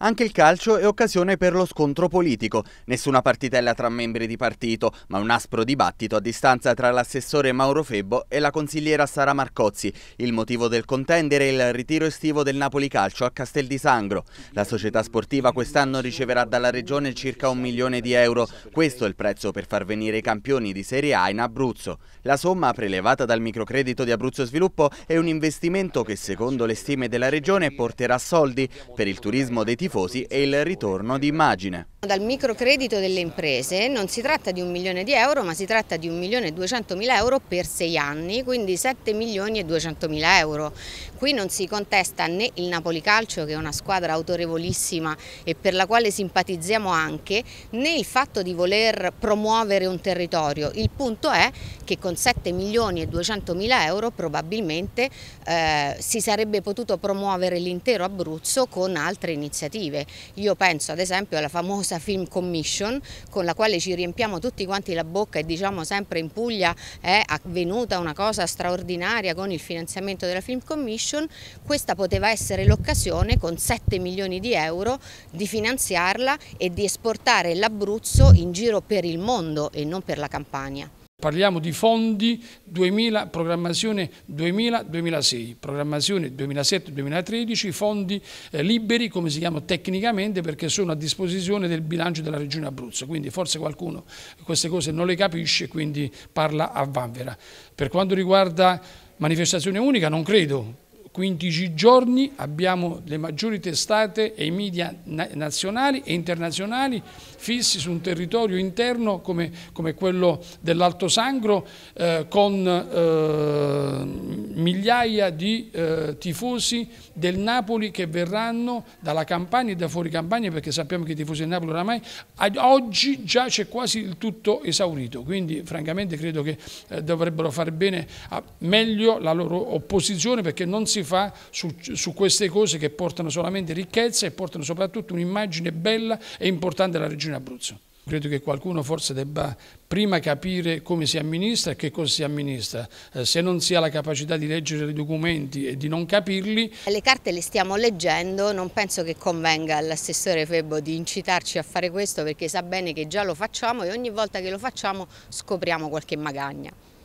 Anche il calcio è occasione per lo scontro politico. Nessuna partitella tra membri di partito, ma un aspro dibattito a distanza tra l'assessore Mauro Febbo e la consigliera Sara Marcozzi. Il motivo del contendere è il ritiro estivo del Napoli Calcio a Castel di Sangro. La società sportiva quest'anno riceverà dalla regione circa un milione di euro. Questo è il prezzo per far venire i campioni di Serie A in Abruzzo. La somma prelevata dal microcredito di Abruzzo Sviluppo è un investimento che secondo le stime della regione porterà soldi per il turismo dei tifosi tifosi e il ritorno di immagine. Dal microcredito delle imprese non si tratta di un milione di euro ma si tratta di un milione e duecentomila euro per sei anni, quindi sette milioni e duecentomila euro. Qui non si contesta né il Napoli Calcio che è una squadra autorevolissima e per la quale simpatizziamo anche, né il fatto di voler promuovere un territorio. Il punto è che con sette milioni e duecentomila euro probabilmente eh, si sarebbe potuto promuovere l'intero Abruzzo con altre iniziative normative. Io penso ad esempio alla famosa Film Commission con la quale ci riempiamo tutti quanti la bocca e diciamo sempre in Puglia è avvenuta una cosa straordinaria con il finanziamento della Film Commission, questa poteva essere l'occasione con 7 milioni di euro di finanziarla e di esportare l'Abruzzo in giro per il mondo e non per la Campania. Parliamo di fondi 2000, programmazione 2000-2006, programmazione 2007-2013, fondi eh, liberi, come si chiama tecnicamente, perché sono a disposizione del bilancio della Regione Abruzzo, quindi forse qualcuno queste cose non le capisce e quindi parla a vanvera. Per quanto riguarda manifestazione unica, non credo, 15 giorni abbiamo le maggiori testate e i media nazionali e internazionali fissi su un territorio interno come, come quello dell'Alto Sangro eh, con eh, migliaia di eh, tifosi del Napoli che verranno dalla campagna e da fuori campagna, perché sappiamo che i tifosi del Napoli oramai ad oggi già c'è quasi il tutto esaurito, quindi francamente credo che eh, dovrebbero fare bene a, meglio la loro opposizione perché non si fa su, su queste cose che portano solamente ricchezza e portano soprattutto un'immagine bella e importante della regione Abruzzo. Credo che qualcuno forse debba prima capire come si amministra e che cosa si amministra. Eh, se non si ha la capacità di leggere i documenti e di non capirli... Le carte le stiamo leggendo, non penso che convenga all'assessore Febbo di incitarci a fare questo perché sa bene che già lo facciamo e ogni volta che lo facciamo scopriamo qualche magagna.